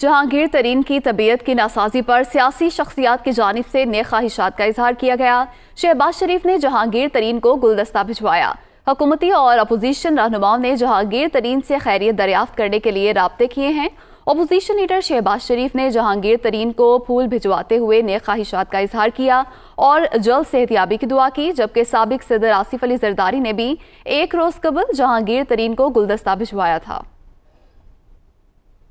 जहांगीर तरीन की तबीयत की नासाजी पर सियासी शख्सियात की जानब से नए ख्वाहिशात का इजहार किया गया शहबाज शरीफ ने जहांगीर तरीन को गुलदस्ता भिजवाया हुकूमती और अपोजिशन रहनुमाओं ने जहांगीर तरीन से खैरियत दरियाफ्त करने के लिए रबते किए हैं अपोजिशन लीडर शहबाज शरीफ ने जहांगीर तरीन को फूल भिजवाते हुए नए ख्वाहिशात का इजहार किया और जल्द सेहतियाबी की दुआ की जबकि सबक सदर आसिफ अली जरदारी ने भी एक रोज़ कबल जहांगीर तरीन को गुलदस्ता भिजवाया था